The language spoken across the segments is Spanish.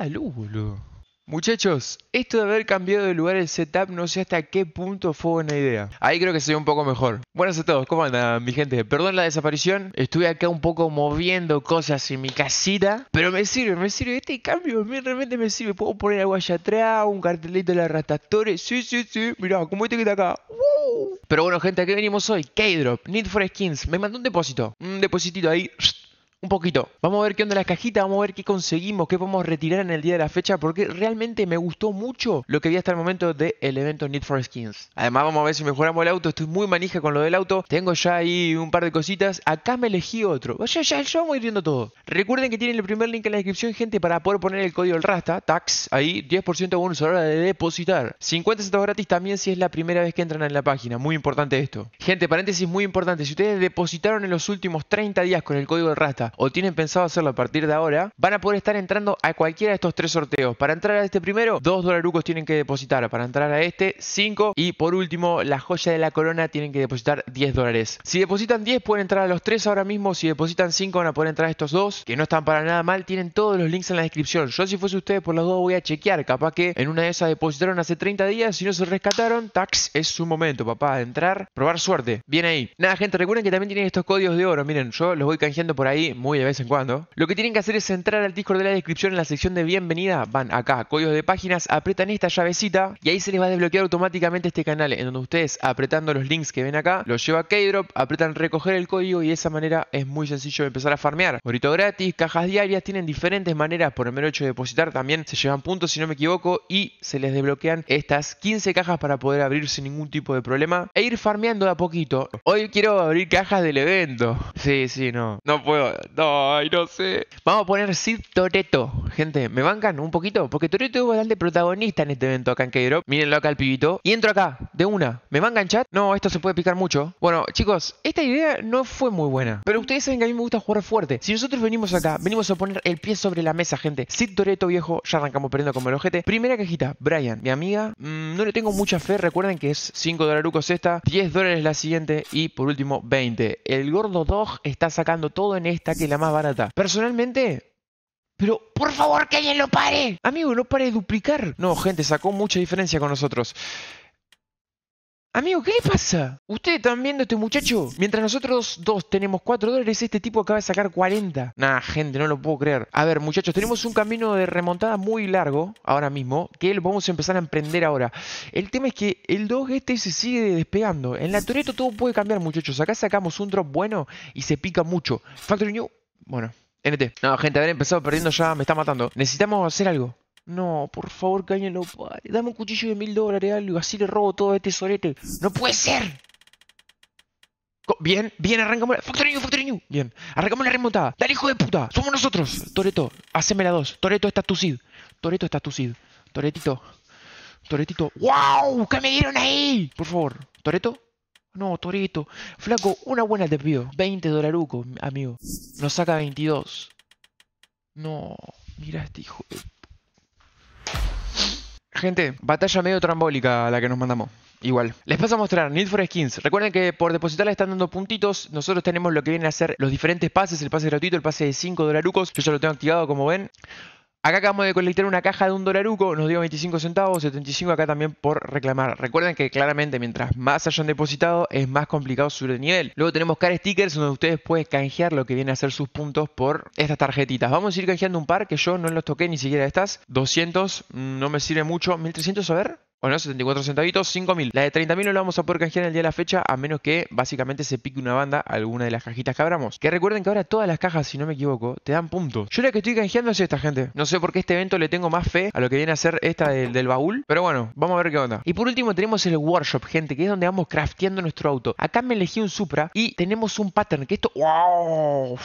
Salud, Muchachos, esto de haber cambiado de lugar el setup no sé hasta qué punto fue buena idea. Ahí creo que se ve un poco mejor. Buenas a todos, ¿cómo andan mi gente? Perdón la desaparición, estuve acá un poco moviendo cosas en mi casita, pero me sirve, me sirve. Este cambio mí realmente me sirve. Puedo poner agua allá atrás, un cartelito de la arrastratores? Sí, sí, sí, mirá, como este que está acá. Pero bueno gente, ¿a qué venimos hoy? K-Drop, Need for Skins. Me mandó un depósito, un depositito ahí un poquito. Vamos a ver qué onda las cajitas vamos a ver qué conseguimos, qué podemos retirar en el día de la fecha, porque realmente me gustó mucho lo que vi hasta el momento del evento Need for Skins. Además, vamos a ver si mejoramos el auto, estoy muy manija con lo del auto. Tengo ya ahí un par de cositas. Acá me elegí otro. Ya, ya, ya vamos a ir viendo todo. Recuerden que tienen el primer link en la descripción, gente, para poder poner el código del Rasta, tax, ahí, 10% bonus a la hora de depositar. 50 centavos gratis también si es la primera vez que entran en la página. Muy importante esto. Gente, paréntesis muy importante. Si ustedes depositaron en los últimos 30 días con el código del Rasta, o tienen pensado hacerlo a partir de ahora, van a poder estar entrando a cualquiera de estos tres sorteos. Para entrar a este primero, 2 dolarucos tienen que depositar. Para entrar a este, 5. Y por último, la joya de la corona tienen que depositar 10 dólares. Si depositan 10, pueden entrar a los tres ahora mismo. Si depositan 5, van a poder entrar a estos dos, que no están para nada mal. Tienen todos los links en la descripción. Yo, si fuese ustedes, por los dos voy a chequear. Capaz que en una de esas depositaron hace 30 días. Si no se rescataron, tax, es su momento, papá. De entrar, probar suerte. Bien ahí. Nada, gente, recuerden que también tienen estos códigos de oro. Miren, yo los voy canjeando por ahí muy de vez en cuando, lo que tienen que hacer es entrar al Discord de la descripción en la sección de bienvenida, van acá, códigos de páginas, apretan esta llavecita y ahí se les va a desbloquear automáticamente este canal en donde ustedes apretando los links que ven acá, los lleva a Keydrop, apretan recoger el código y de esa manera es muy sencillo empezar a farmear. Morito gratis, cajas diarias, tienen diferentes maneras por el mero hecho de depositar, también se llevan puntos si no me equivoco y se les desbloquean estas 15 cajas para poder abrir sin ningún tipo de problema e ir farmeando a poquito. Hoy quiero abrir cajas del evento. Sí, sí, no, no puedo, no, ay, no sé. Vamos a poner Sid Toreto. Gente, ¿me bancan un poquito? Porque Toreto es bastante protagonista en este evento acá en K-Drop. Mírenlo acá al pibito. Y entro acá, de una. ¿Me bancan chat? No, esto se puede picar mucho. Bueno, chicos, esta idea no fue muy buena. Pero ustedes saben que a mí me gusta jugar fuerte. Si nosotros venimos acá, venimos a poner el pie sobre la mesa, gente. Sid Toreto, viejo, ya arrancamos perdiendo como el ojete. Primera cajita, Brian, mi amiga. Mm, no le tengo mucha fe. Recuerden que es 5 dolarucos esta, 10 dólares la siguiente y por último 20. El gordo dog está sacando todo en esta la más barata. Personalmente, pero por favor que alguien lo pare. Amigo, no pare de duplicar. No, gente, sacó mucha diferencia con nosotros. Amigo, ¿qué le pasa? Ustedes están viendo a este muchacho. Mientras nosotros dos tenemos 4 dólares, este tipo acaba de sacar 40. Nah, gente, no lo puedo creer. A ver, muchachos, tenemos un camino de remontada muy largo ahora mismo, que lo vamos a empezar a emprender ahora. El tema es que el dog este se sigue despegando. En la Toreto todo puede cambiar, muchachos. Acá sacamos un drop bueno y se pica mucho. Factory New, bueno, NT. No, gente, haber empezado perdiendo ya me está matando. Necesitamos hacer algo. No, por favor, cáñalo, padre. Dame un cuchillo de mil dólares, algo, así le robo todo este sorete. ¡No puede ser! Bien, bien, arrancamos la... Factory New, Factory Bien, arrancamos la remontada. Dale, hijo de puta. Somos nosotros. Toreto, haceme la dos. Toreto, está tu Sid. Toreto, está tu Sid. Toretito. Toretito. ¡Wow! ¿Qué me dieron ahí? Por favor. Toreto. No, Toreto. Flaco, una buena te pido. 20 dólares, amigo. Nos saca 22. No, mira este hijo de Gente, batalla medio trambólica la que nos mandamos. Igual. Les paso a mostrar Need for Skins. Recuerden que por le están dando puntitos. Nosotros tenemos lo que vienen a ser los diferentes pases. El pase gratuito, el pase de 5 dolarucos. Yo ya lo tengo activado como ven. Acá acabamos de colectar una caja de un dolaruco, nos dio 25 centavos, 75 acá también por reclamar. Recuerden que claramente mientras más hayan depositado es más complicado subir el nivel. Luego tenemos car stickers donde ustedes pueden canjear lo que viene a ser sus puntos por estas tarjetitas. Vamos a ir canjeando un par que yo no los toqué ni siquiera estas. 200 mm, no me sirve mucho. 1300 a ver. Bueno, 74 centavitos, 5.000. La de 30.000 no la vamos a poder canjear en el día de la fecha, a menos que básicamente se pique una banda alguna de las cajitas que abramos. Que recuerden que ahora todas las cajas, si no me equivoco, te dan puntos. Yo la que estoy canjeando es esta, gente. No sé por qué este evento le tengo más fe a lo que viene a ser esta del, baúl, pero bueno, vamos a ver qué onda. Y por último tenemos el workshop, gente, que es donde vamos crafteando nuestro auto. Acá me elegí un Supra y tenemos un pattern, que esto... ¡Wow!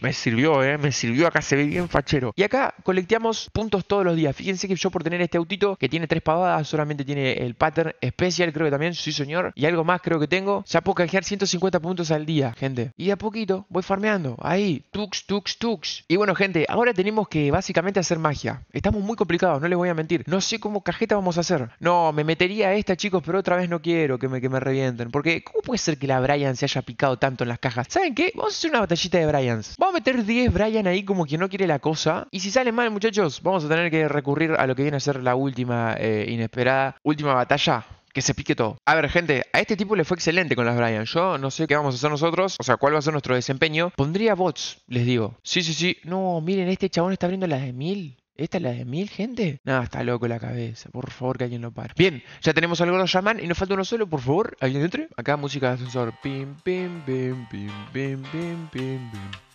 Me sirvió, eh, me sirvió. Acá se ve bien fachero. Y acá colecteamos puntos todos los días. Fíjense que yo por tener este autito, que tiene tres pavadas solamente, tiene el pattern especial, creo que también, sí señor. Y algo más creo que tengo. Ya puedo canjear 150 puntos al día, gente. Y a poquito voy farmeando. Ahí, tux, tux, tux. Y bueno, gente, ahora tenemos que básicamente hacer magia. Estamos muy complicados, no les voy a mentir. No sé cómo cajeta vamos a hacer. No, me metería a esta, chicos, pero otra vez no quiero que me, que me revienten. Porque, ¿cómo puede ser que la Brian se haya picado tanto en las cajas? ¿Saben qué? Vamos a hacer una batallita de Bryans. Vamos a meter 10 Brian ahí como quien no quiere la cosa. Y si sale mal, muchachos, vamos a tener que recurrir a lo que viene a ser la última eh, inesperada última batalla, que se pique todo. A ver, gente, a este tipo le fue excelente con las Brian. Yo no sé qué vamos a hacer nosotros, o sea, cuál va a ser nuestro desempeño. Pondría bots, les digo. Sí, sí, sí. No, miren, este chabón está abriendo las de mil. ¿Esta es la de mil, gente? Nada, está loco la cabeza. Por favor, que alguien lo pare. Bien, ya tenemos al gordo Shaman y nos falta uno solo, por favor. ¿Alguien entre? Acá música de ascensor. Pim, pim, pim, pim, pim, pim, pim, pim.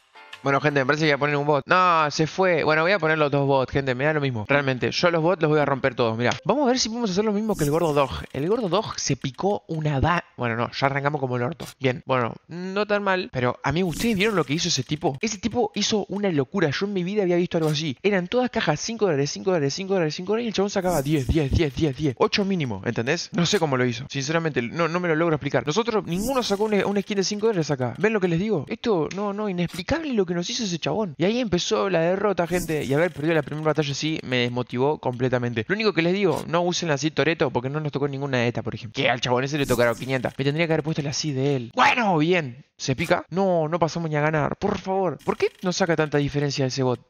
Bueno, gente, me parece que voy a poner un bot. No, se fue. Bueno, voy a poner los dos bots, gente. Me da lo mismo. Realmente, yo los bots los voy a romper todos. Mira, Vamos a ver si podemos hacer lo mismo que el gordo dog. El gordo dog se picó una da. Bueno, no, ya arrancamos como el orto. Bien, bueno, no tan mal. Pero, mí ¿ustedes vieron lo que hizo ese tipo? Ese tipo hizo una locura. Yo en mi vida había visto algo así. Eran todas cajas 5 dólares, 5 dólares, 5 dólares, 5 dólares. Y el chabón sacaba 10, 10, 10, 10, 10. 8 mínimo, ¿entendés? No sé cómo lo hizo. Sinceramente, no, no me lo logro explicar. Nosotros, ninguno sacó un, skin de 5 dólares acá. ¿Ven lo que les digo? Esto, no, no, inexplicable lo que que nos hizo ese chabón. Y ahí empezó la derrota, gente. Y haber perdido la primera batalla así me desmotivó completamente. Lo único que les digo, no usen así Toreto porque no nos tocó ninguna de estas, por ejemplo. Que al chabón ese le tocaron 500. Me tendría que haber puesto la así de él. Bueno, bien. ¿Se pica? No, no pasamos ni a ganar. Por favor. ¿Por qué no saca tanta diferencia ese bot?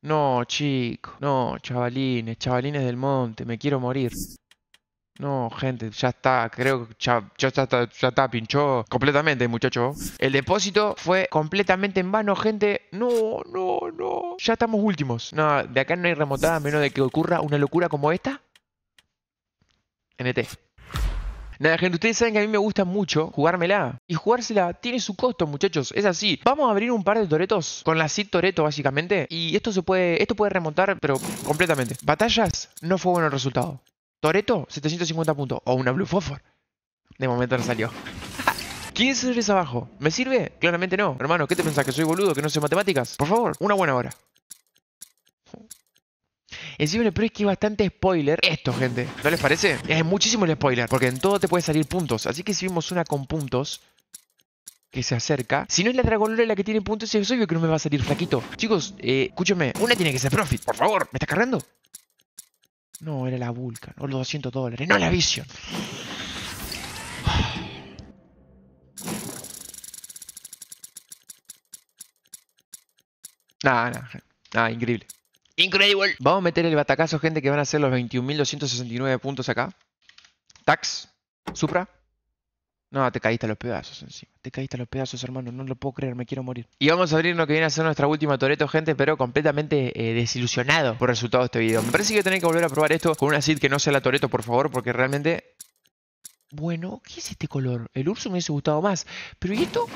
No, chico. No, chavalines, chavalines del monte. Me quiero morir. No, gente, ya está, creo que ya, está, ya está, pinchó completamente, muchacho. El depósito fue completamente en vano, gente. No, no, no. Ya estamos últimos. No, de acá no hay remontada a menos de que ocurra una locura como esta. NT. Nada, gente, ustedes saben que a mí me gusta mucho jugármela. Y jugársela tiene su costo, muchachos. Es así. Vamos a abrir un par de toretos con la Cid Toreto, básicamente. Y esto se puede. Esto puede remontar, pero completamente. Batallas no fue bueno el resultado. Toreto, 750 puntos. O una Blue Phosphor. De momento no salió. ¿Quién se dólares abajo. ¿Me sirve? Claramente no. Hermano, ¿qué te pensás? ¿Que soy boludo? ¿Que no sé matemáticas? Por favor, una buena hora. Encima pero es que hay bastante spoiler esto, gente. ¿No les parece? Es muchísimo el spoiler, porque en todo te puede salir puntos. Así que si vimos una con puntos que se acerca. Si no es la Dragonlore la que tiene puntos, es obvio que no me va a salir flaquito. Chicos, eh, escúchame, una tiene que ser profit, por favor. ¿Me estás cargando? No, era la Vulcan. O los 200 dólares. No, la Vision. Nada, nada. nada. increíble. Increíble. Vamos a meter el batacazo, gente, que van a ser los 21.269 puntos acá. Tax. Supra. No, te caíste a los pedazos encima. Te caíste a los pedazos, hermano. No lo puedo creer, me quiero morir. Y vamos a abrir lo que viene a ser nuestra última Toreto, gente, pero completamente eh, desilusionado por el resultado de este video. Me parece que tener que volver a probar esto con una seed que no sea la Toreto, por favor, porque realmente... Bueno, ¿qué es este color? El Urso me hubiese gustado más. Pero ¿y esto?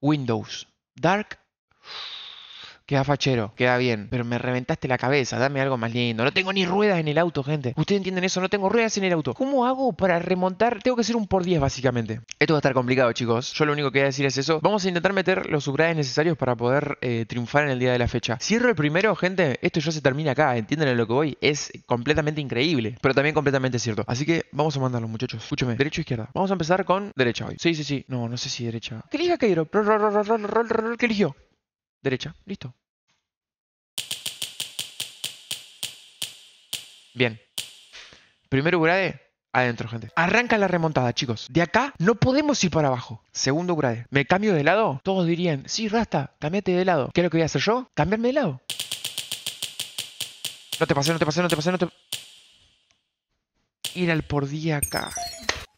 Windows. Dark queda fachero, queda bien, pero me reventaste la cabeza, dame algo más lindo. No tengo ni ruedas en el auto, gente. Ustedes entienden eso, no tengo ruedas en el auto. ¿Cómo hago para remontar? Tengo que ser un por 10 básicamente. Esto va a estar complicado, chicos. Yo lo único que voy a decir es eso. Vamos a intentar meter los subgrades necesarios para poder triunfar en el día de la fecha. Cierro el primero, gente. Esto ya se termina acá, entienden lo que voy. Es completamente increíble, pero también completamente cierto. Así que vamos a mandarlo, muchachos. Escúchame, derecho o izquierda. Vamos a empezar con derecha hoy. Sí, sí, sí. No, no sé si derecha. ¿Qué elija Cairo? ¿Qué eligió? derecha, listo. Bien. Primero grade, adentro, gente. Arranca la remontada, chicos. De acá no podemos ir para abajo. Segundo grade. ¿Me cambio de lado? Todos dirían, sí, Rasta, cambiate de lado. ¿Qué es lo que voy a hacer yo? Cambiarme de lado. No te pasé, no te pasé, no te pasé, no te... Ir al por día acá.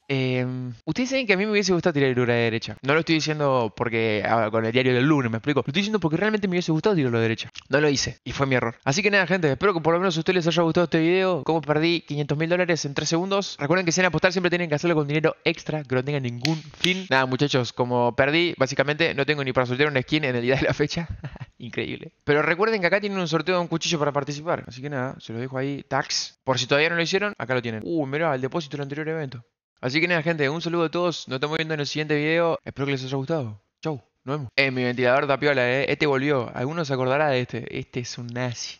Em, ustedes saben que a mí me hubiese gustado tirar el de derecha. No lo estoy diciendo porque ah, con el diario del lunes, me explico. Lo estoy diciendo porque realmente me hubiese gustado tirarlo de derecha. No lo hice y fue mi error. Así que nada, gente, espero que por lo menos a ustedes les haya gustado este video. Cómo perdí 500 mil dólares en 3 segundos. Recuerden que si van a apostar siempre tienen que hacerlo con dinero extra, que no tengan ningún fin. Nada, muchachos, como perdí, básicamente no tengo ni para soltar una skin en el día de la fecha. Increíble. Pero recuerden que acá tienen un sorteo de un cuchillo para participar. Así que nada, se lo dejo ahí. Tax. Por si todavía no lo hicieron, acá lo tienen. Uh, mirá, el depósito del anterior evento. Así que nada, gente, un saludo a todos. Nos estamos viendo en el siguiente video. Espero que les haya gustado. Chau, nos vemos. Eh, mi ventilador tapiola, eh. Este volvió. Algunos se acordará de este. Este es un nazi.